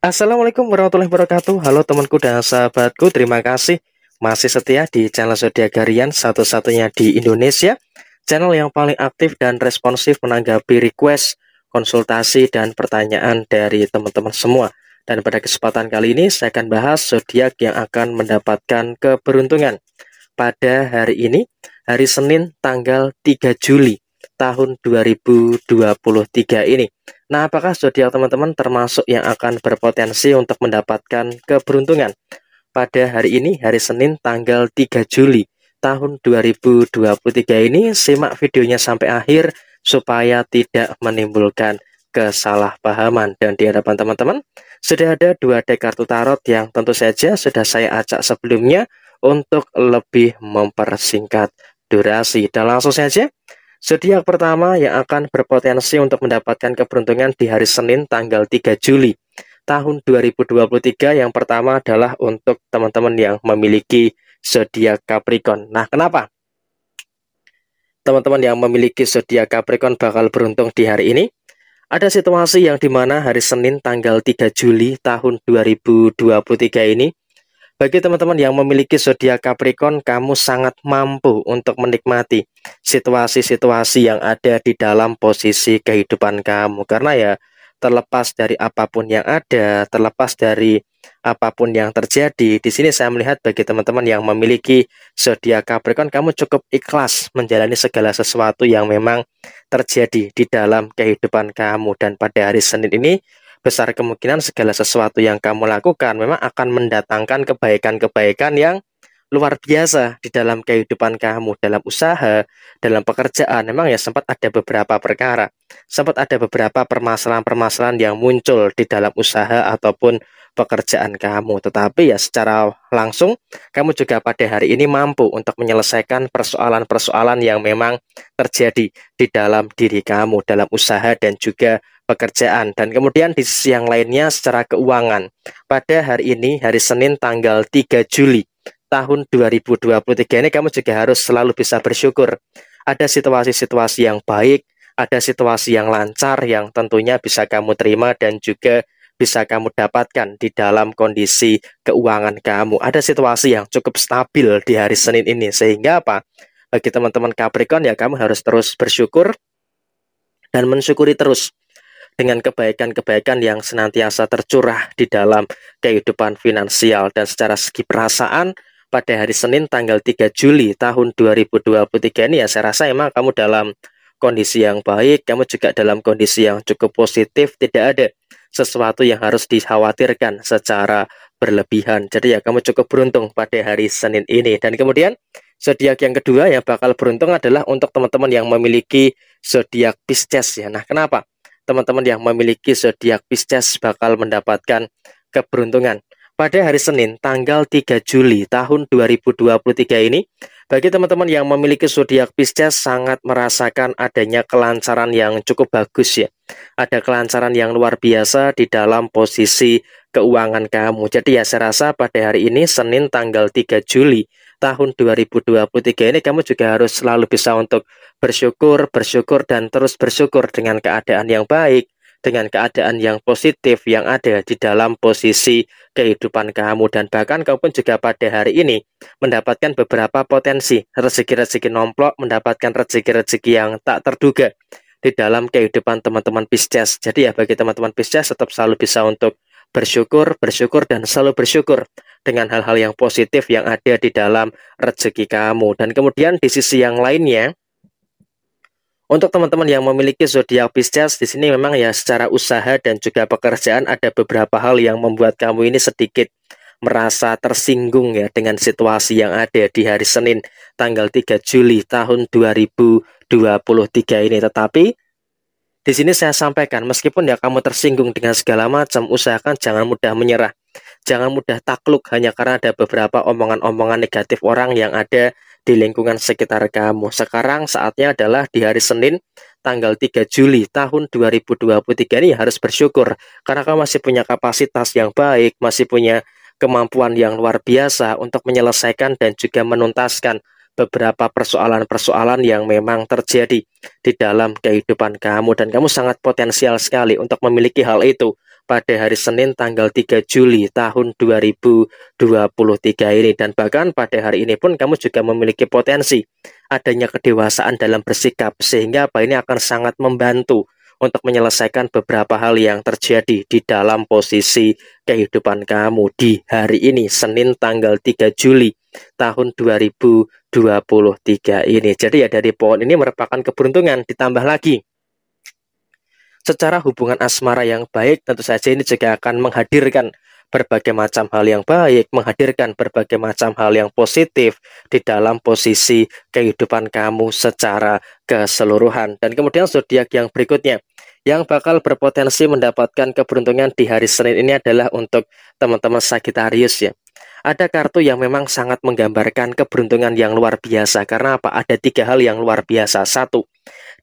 Assalamualaikum warahmatullahi wabarakatuh Halo temanku dan sahabatku Terima kasih masih setia di channel Zodiac Garian Satu-satunya di Indonesia Channel yang paling aktif dan responsif menanggapi request Konsultasi dan pertanyaan dari teman-teman semua Dan pada kesempatan kali ini saya akan bahas zodiak yang akan mendapatkan keberuntungan Pada hari ini, hari Senin tanggal 3 Juli tahun 2023 ini Nah, apakah zodiak teman-teman termasuk yang akan berpotensi untuk mendapatkan keberuntungan? Pada hari ini, hari Senin tanggal 3 Juli tahun 2023 ini, simak videonya sampai akhir supaya tidak menimbulkan kesalahpahaman. Dan di hadapan teman-teman, sudah ada dua dek kartu tarot yang tentu saja sudah saya acak sebelumnya untuk lebih mempersingkat durasi. Dan langsung saja, Zodiak pertama yang akan berpotensi untuk mendapatkan keberuntungan di hari Senin tanggal 3 Juli tahun 2023 yang pertama adalah untuk teman-teman yang memiliki zodiak Capricorn. Nah, kenapa? Teman-teman yang memiliki zodiak Capricorn bakal beruntung di hari ini. Ada situasi yang dimana hari Senin tanggal 3 Juli tahun 2023 ini bagi teman-teman yang memiliki zodiak Capricorn, kamu sangat mampu untuk menikmati situasi-situasi yang ada di dalam posisi kehidupan kamu. Karena ya terlepas dari apapun yang ada, terlepas dari apapun yang terjadi, di sini saya melihat bagi teman-teman yang memiliki zodiak Capricorn, kamu cukup ikhlas menjalani segala sesuatu yang memang terjadi di dalam kehidupan kamu. Dan pada hari Senin ini, besar kemungkinan segala sesuatu yang kamu lakukan memang akan mendatangkan kebaikan-kebaikan yang luar biasa di dalam kehidupan kamu, dalam usaha, dalam pekerjaan. Memang ya sempat ada beberapa perkara, sempat ada beberapa permasalahan-permasalahan yang muncul di dalam usaha ataupun pekerjaan kamu. Tetapi ya secara langsung kamu juga pada hari ini mampu untuk menyelesaikan persoalan-persoalan yang memang terjadi di dalam diri kamu, dalam usaha dan juga pekerjaan dan kemudian di sisi yang lainnya secara keuangan. Pada hari ini hari Senin tanggal 3 Juli tahun 2023 ini kamu juga harus selalu bisa bersyukur. Ada situasi-situasi yang baik, ada situasi yang lancar yang tentunya bisa kamu terima dan juga bisa kamu dapatkan di dalam kondisi keuangan kamu. Ada situasi yang cukup stabil di hari Senin ini sehingga apa? Bagi teman-teman Capricorn ya kamu harus terus bersyukur dan mensyukuri terus dengan kebaikan-kebaikan yang senantiasa tercurah di dalam kehidupan finansial dan secara segi perasaan pada hari Senin tanggal 3 Juli tahun 2023 ini ya saya rasa emang kamu dalam kondisi yang baik, kamu juga dalam kondisi yang cukup positif, tidak ada sesuatu yang harus dikhawatirkan secara berlebihan. Jadi ya kamu cukup beruntung pada hari Senin ini. Dan kemudian zodiak yang kedua yang bakal beruntung adalah untuk teman-teman yang memiliki zodiak Pisces ya. Nah, kenapa? teman-teman yang memiliki zodiak Pisces bakal mendapatkan keberuntungan. Pada hari Senin tanggal 3 Juli tahun 2023 ini, bagi teman-teman yang memiliki zodiak Pisces sangat merasakan adanya kelancaran yang cukup bagus ya. Ada kelancaran yang luar biasa di dalam posisi keuangan kamu. Jadi ya saya rasa pada hari ini Senin tanggal 3 Juli tahun 2023 ini kamu juga harus selalu bisa untuk bersyukur, bersyukur dan terus bersyukur dengan keadaan yang baik, dengan keadaan yang positif yang ada di dalam posisi kehidupan kamu dan bahkan kamu pun juga pada hari ini mendapatkan beberapa potensi rezeki-rezeki nomplok, mendapatkan rezeki-rezeki yang tak terduga di dalam kehidupan teman-teman Pisces. Jadi ya bagi teman-teman Pisces tetap selalu bisa untuk bersyukur, bersyukur, dan selalu bersyukur dengan hal-hal yang positif yang ada di dalam rezeki kamu. Dan kemudian di sisi yang lainnya, untuk teman-teman yang memiliki zodiak Pisces di sini memang ya secara usaha dan juga pekerjaan ada beberapa hal yang membuat kamu ini sedikit merasa tersinggung ya dengan situasi yang ada di hari Senin tanggal 3 Juli tahun 2023 ini. Tetapi di sini saya sampaikan, meskipun ya kamu tersinggung dengan segala macam, usahakan jangan mudah menyerah. Jangan mudah takluk hanya karena ada beberapa omongan-omongan negatif orang yang ada di lingkungan sekitar kamu. Sekarang saatnya adalah di hari Senin, tanggal 3 Juli tahun 2023 ini harus bersyukur. Karena kamu masih punya kapasitas yang baik, masih punya kemampuan yang luar biasa untuk menyelesaikan dan juga menuntaskan beberapa persoalan-persoalan yang memang terjadi di dalam kehidupan kamu dan kamu sangat potensial sekali untuk memiliki hal itu pada hari Senin tanggal 3 Juli tahun 2023 ini dan bahkan pada hari ini pun kamu juga memiliki potensi adanya kedewasaan dalam bersikap sehingga apa ini akan sangat membantu untuk menyelesaikan beberapa hal yang terjadi di dalam posisi kehidupan kamu di hari ini Senin tanggal 3 Juli tahun 2023 ini. Jadi ya dari pohon ini merupakan keberuntungan ditambah lagi secara hubungan asmara yang baik tentu saja ini juga akan menghadirkan berbagai macam hal yang baik, menghadirkan berbagai macam hal yang positif di dalam posisi kehidupan kamu secara keseluruhan. Dan kemudian zodiak yang berikutnya yang bakal berpotensi mendapatkan keberuntungan di hari Senin ini adalah untuk teman-teman Sagittarius ya. Ada kartu yang memang sangat menggambarkan keberuntungan yang luar biasa. Karena apa? Ada tiga hal yang luar biasa. Satu,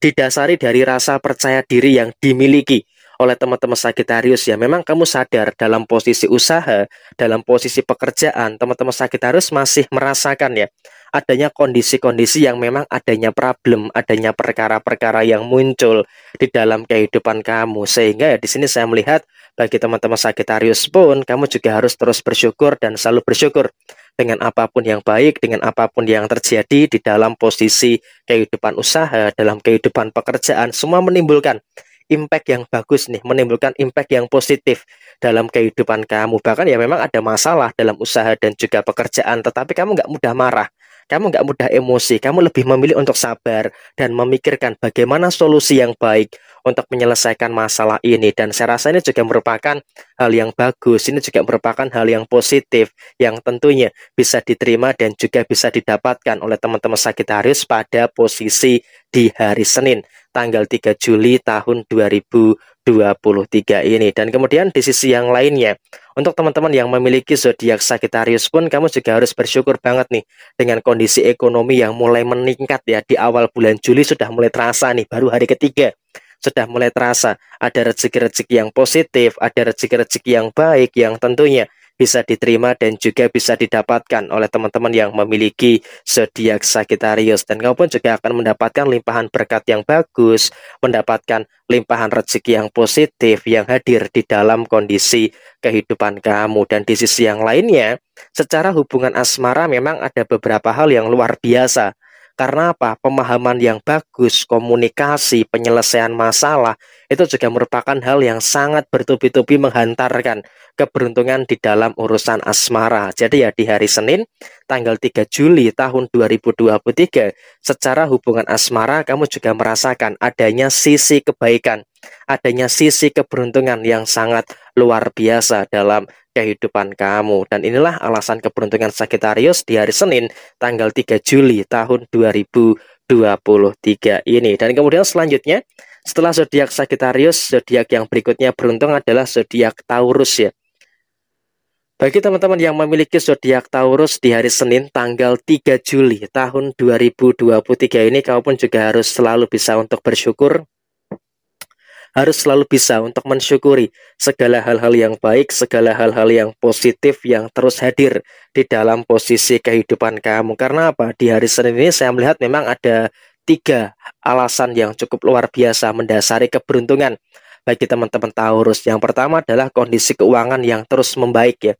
didasari dari rasa percaya diri yang dimiliki oleh teman-teman Sagitarius ya memang kamu sadar dalam posisi usaha dalam posisi pekerjaan teman-teman Sagitarius masih merasakan ya adanya kondisi-kondisi yang memang adanya problem adanya perkara-perkara yang muncul di dalam kehidupan kamu sehingga ya di sini saya melihat bagi teman-teman Sagittarius pun, kamu juga harus terus bersyukur dan selalu bersyukur dengan apapun yang baik, dengan apapun yang terjadi di dalam posisi kehidupan usaha, dalam kehidupan pekerjaan, semua menimbulkan impact yang bagus nih, menimbulkan impact yang positif dalam kehidupan kamu. Bahkan ya memang ada masalah dalam usaha dan juga pekerjaan, tetapi kamu nggak mudah marah kamu nggak mudah emosi, kamu lebih memilih untuk sabar dan memikirkan bagaimana solusi yang baik untuk menyelesaikan masalah ini. Dan saya rasa ini juga merupakan hal yang bagus, ini juga merupakan hal yang positif yang tentunya bisa diterima dan juga bisa didapatkan oleh teman-teman Sagitarius pada posisi di hari Senin tanggal 3 Juli tahun 2023 ini. Dan kemudian di sisi yang lainnya, untuk teman-teman yang memiliki zodiak Sagittarius pun kamu juga harus bersyukur banget nih dengan kondisi ekonomi yang mulai meningkat ya di awal bulan Juli sudah mulai terasa nih baru hari ketiga sudah mulai terasa ada rezeki-rezeki yang positif, ada rezeki-rezeki yang baik yang tentunya bisa diterima dan juga bisa didapatkan oleh teman-teman yang memiliki zodiak Sagittarius dan kamu pun juga akan mendapatkan limpahan berkat yang bagus, mendapatkan limpahan rezeki yang positif yang hadir di dalam kondisi kehidupan kamu dan di sisi yang lainnya secara hubungan asmara memang ada beberapa hal yang luar biasa karena apa? Pemahaman yang bagus, komunikasi, penyelesaian masalah itu juga merupakan hal yang sangat bertubi-tubi menghantarkan keberuntungan di dalam urusan asmara. Jadi ya di hari Senin tanggal 3 Juli tahun 2023 secara hubungan asmara kamu juga merasakan adanya sisi kebaikan, adanya sisi keberuntungan yang sangat luar biasa dalam kehidupan kamu. Dan inilah alasan keberuntungan Sagittarius di hari Senin tanggal 3 Juli tahun 2023 ini. Dan kemudian selanjutnya setelah zodiak Sagittarius, zodiak yang berikutnya beruntung adalah zodiak Taurus ya. Bagi teman-teman yang memiliki zodiak Taurus di hari Senin tanggal 3 Juli tahun 2023 ini kamu pun juga harus selalu bisa untuk bersyukur harus selalu bisa untuk mensyukuri segala hal-hal yang baik, segala hal-hal yang positif yang terus hadir di dalam posisi kehidupan kamu. Karena apa? Di hari Senin ini saya melihat memang ada tiga alasan yang cukup luar biasa mendasari keberuntungan bagi teman-teman Taurus. Yang pertama adalah kondisi keuangan yang terus membaik ya.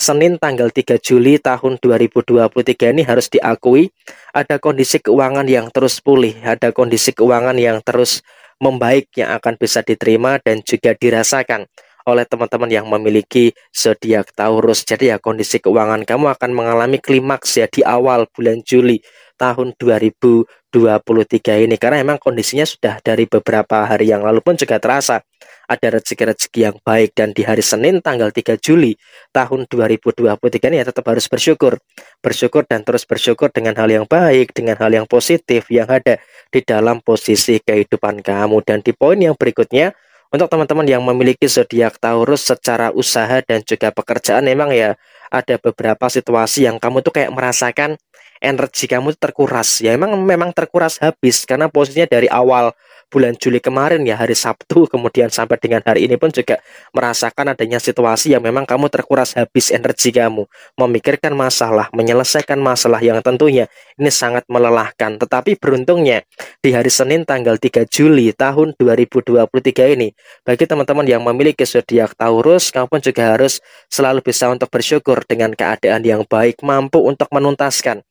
Senin tanggal 3 Juli tahun 2023 ini harus diakui ada kondisi keuangan yang terus pulih, ada kondisi keuangan yang terus membaik yang akan bisa diterima dan juga dirasakan oleh teman-teman yang memiliki zodiak Taurus. Jadi ya kondisi keuangan kamu akan mengalami klimaks ya di awal bulan Juli tahun 2023 ini karena emang kondisinya sudah dari beberapa hari yang lalu pun juga terasa ada rezeki-rezeki yang baik dan di hari Senin tanggal 3 Juli tahun 2023 ini ya tetap harus bersyukur bersyukur dan terus bersyukur dengan hal yang baik dengan hal yang positif yang ada di dalam posisi kehidupan kamu dan di poin yang berikutnya untuk teman-teman yang memiliki zodiak Taurus secara usaha dan juga pekerjaan memang ya ada beberapa situasi yang kamu tuh kayak merasakan energi kamu terkuras ya memang memang terkuras habis karena posisinya dari awal bulan Juli kemarin ya hari Sabtu kemudian sampai dengan hari ini pun juga merasakan adanya situasi yang memang kamu terkuras habis energi kamu memikirkan masalah menyelesaikan masalah yang tentunya ini sangat melelahkan tetapi beruntungnya di hari Senin tanggal 3 Juli tahun 2023 ini bagi teman-teman yang memiliki zodiak Taurus kamu pun juga harus selalu bisa untuk bersyukur dengan keadaan yang baik mampu untuk menuntaskan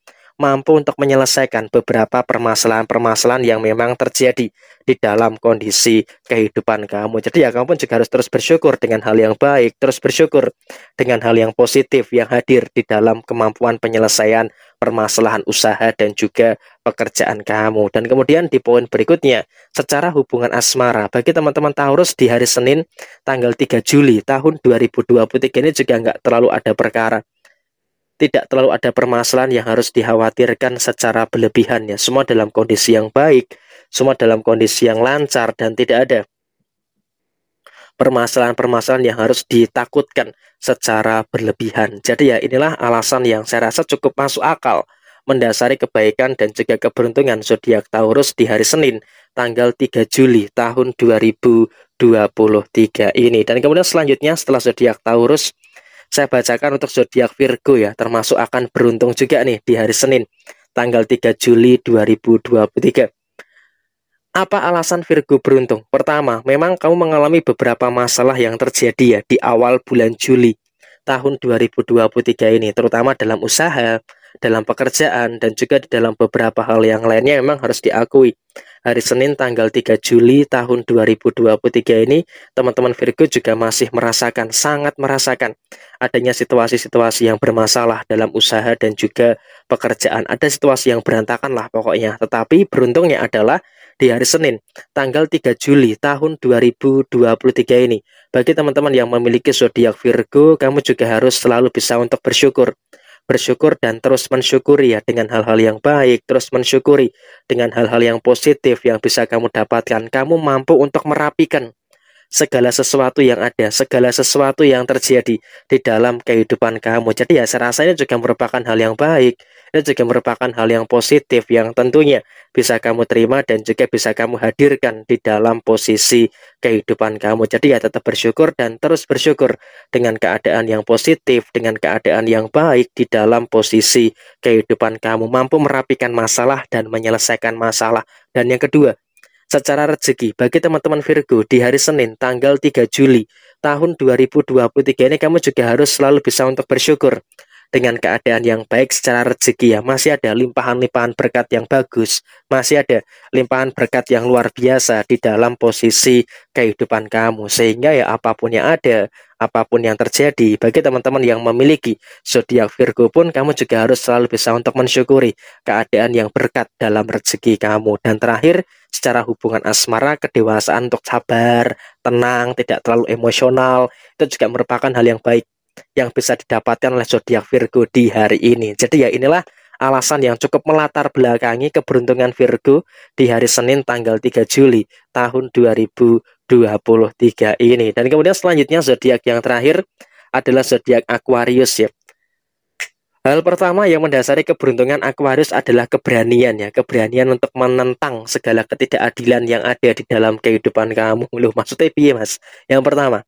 mampu untuk menyelesaikan beberapa permasalahan-permasalahan yang memang terjadi di dalam kondisi kehidupan kamu. Jadi ya kamu pun juga harus terus bersyukur dengan hal yang baik, terus bersyukur dengan hal yang positif yang hadir di dalam kemampuan penyelesaian permasalahan usaha dan juga pekerjaan kamu. Dan kemudian di poin berikutnya, secara hubungan asmara. Bagi teman-teman Taurus di hari Senin tanggal 3 Juli tahun 2023 ini juga nggak terlalu ada perkara tidak terlalu ada permasalahan yang harus dikhawatirkan secara berlebihan ya. Semua dalam kondisi yang baik, semua dalam kondisi yang lancar dan tidak ada permasalahan-permasalahan yang harus ditakutkan secara berlebihan. Jadi ya inilah alasan yang saya rasa cukup masuk akal mendasari kebaikan dan juga keberuntungan zodiak Taurus di hari Senin tanggal 3 Juli tahun 2023 ini. Dan kemudian selanjutnya setelah zodiak Taurus saya bacakan untuk zodiak Virgo ya, termasuk akan beruntung juga nih di hari Senin, tanggal 3 Juli 2023. Apa alasan Virgo beruntung? Pertama, memang kamu mengalami beberapa masalah yang terjadi ya di awal bulan Juli tahun 2023 ini, terutama dalam usaha, dalam pekerjaan, dan juga di dalam beberapa hal yang lainnya memang harus diakui hari Senin tanggal 3 Juli tahun 2023 ini teman-teman Virgo juga masih merasakan, sangat merasakan adanya situasi-situasi yang bermasalah dalam usaha dan juga pekerjaan. Ada situasi yang berantakan lah pokoknya. Tetapi beruntungnya adalah di hari Senin tanggal 3 Juli tahun 2023 ini. Bagi teman-teman yang memiliki zodiak Virgo, kamu juga harus selalu bisa untuk bersyukur bersyukur dan terus mensyukuri ya dengan hal-hal yang baik, terus mensyukuri dengan hal-hal yang positif yang bisa kamu dapatkan. Kamu mampu untuk merapikan segala sesuatu yang ada, segala sesuatu yang terjadi di dalam kehidupan kamu. Jadi ya saya rasa ini juga merupakan hal yang baik, ini juga merupakan hal yang positif yang tentunya bisa kamu terima dan juga bisa kamu hadirkan di dalam posisi kehidupan kamu. Jadi ya tetap bersyukur dan terus bersyukur dengan keadaan yang positif, dengan keadaan yang baik di dalam posisi kehidupan kamu, mampu merapikan masalah dan menyelesaikan masalah. Dan yang kedua, secara rezeki bagi teman-teman Virgo di hari Senin tanggal 3 Juli tahun 2023 ini kamu juga harus selalu bisa untuk bersyukur dengan keadaan yang baik secara rezeki ya masih ada limpahan-limpahan berkat yang bagus masih ada limpahan berkat yang luar biasa di dalam posisi kehidupan kamu sehingga ya apapun yang ada apapun yang terjadi bagi teman-teman yang memiliki zodiak Virgo pun kamu juga harus selalu bisa untuk mensyukuri keadaan yang berkat dalam rezeki kamu dan terakhir secara hubungan asmara kedewasaan untuk sabar tenang tidak terlalu emosional itu juga merupakan hal yang baik yang bisa didapatkan oleh zodiak Virgo di hari ini. Jadi ya inilah alasan yang cukup melatar belakangi keberuntungan Virgo di hari Senin tanggal 3 Juli tahun 2023 ini. Dan kemudian selanjutnya zodiak yang terakhir adalah zodiak Aquarius ya. Hal pertama yang mendasari keberuntungan Aquarius adalah keberanian ya, keberanian untuk menentang segala ketidakadilan yang ada di dalam kehidupan kamu. Loh, maksudnya piye, Mas? Yang pertama,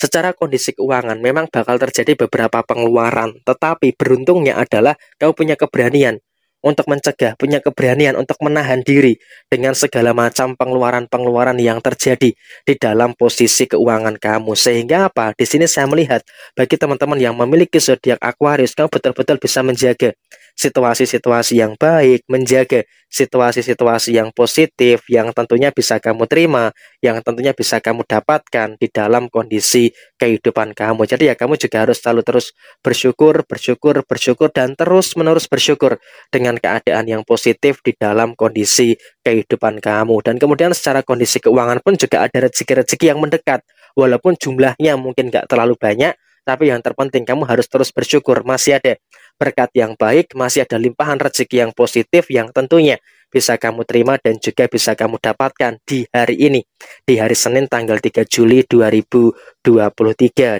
Secara kondisi keuangan memang bakal terjadi beberapa pengeluaran, tetapi beruntungnya adalah kau punya keberanian untuk mencegah, punya keberanian untuk menahan diri dengan segala macam pengeluaran-pengeluaran yang terjadi di dalam posisi keuangan kamu. Sehingga apa? Di sini saya melihat bagi teman-teman yang memiliki zodiak Aquarius, kamu betul-betul bisa menjaga situasi-situasi yang baik, menjaga situasi-situasi yang positif, yang tentunya bisa kamu terima, yang tentunya bisa kamu dapatkan di dalam kondisi kehidupan kamu. Jadi ya kamu juga harus selalu terus bersyukur, bersyukur, bersyukur, dan terus-menerus bersyukur dengan keadaan yang positif di dalam kondisi kehidupan kamu. Dan kemudian secara kondisi keuangan pun juga ada rezeki-rezeki yang mendekat, walaupun jumlahnya mungkin nggak terlalu banyak, tapi yang terpenting kamu harus terus bersyukur masih ada berkat yang baik, masih ada limpahan rezeki yang positif yang tentunya bisa kamu terima dan juga bisa kamu dapatkan di hari ini, di hari Senin tanggal 3 Juli 2023.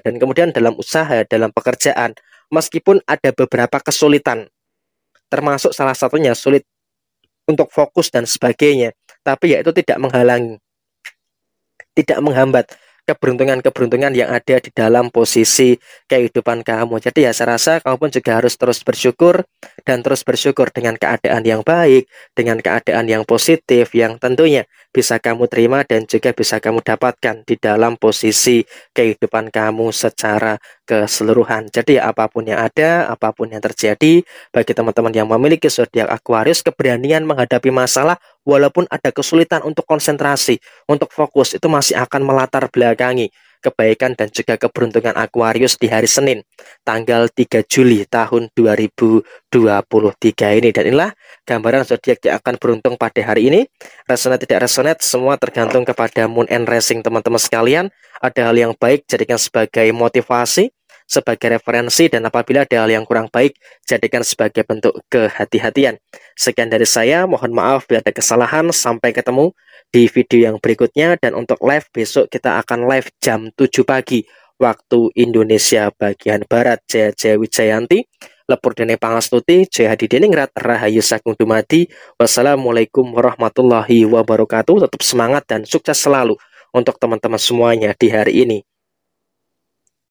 Dan kemudian dalam usaha, dalam pekerjaan, meskipun ada beberapa kesulitan, termasuk salah satunya sulit untuk fokus dan sebagainya, tapi ya itu tidak menghalangi, tidak menghambat keberuntungan-keberuntungan yang ada di dalam posisi kehidupan kamu. Jadi ya saya rasa kamu pun juga harus terus bersyukur dan terus bersyukur dengan keadaan yang baik, dengan keadaan yang positif yang tentunya bisa kamu terima dan juga bisa kamu dapatkan di dalam posisi kehidupan kamu secara keseluruhan. Jadi apapun yang ada, apapun yang terjadi, bagi teman-teman yang memiliki zodiak Aquarius, keberanian menghadapi masalah walaupun ada kesulitan untuk konsentrasi, untuk fokus itu masih akan melatar belakangi kebaikan dan juga keberuntungan Aquarius di hari Senin, tanggal 3 Juli tahun 2023 ini. Dan inilah gambaran zodiak yang akan beruntung pada hari ini. Resonate tidak resonate, semua tergantung kepada moon and rising teman-teman sekalian. Ada hal yang baik, jadikan sebagai motivasi sebagai referensi dan apabila ada hal yang kurang baik, jadikan sebagai bentuk kehati-hatian. Sekian dari saya, mohon maaf bila ada kesalahan, sampai ketemu di video yang berikutnya dan untuk live besok kita akan live jam 7 pagi waktu Indonesia bagian Barat. Jaya Jaya Wijayanti, Lepur Dene Pangastuti, Jaya Hadi Deningrat, Rahayu Sagung Dumadi. Wassalamualaikum warahmatullahi wabarakatuh. Tetap semangat dan sukses selalu untuk teman-teman semuanya di hari ini.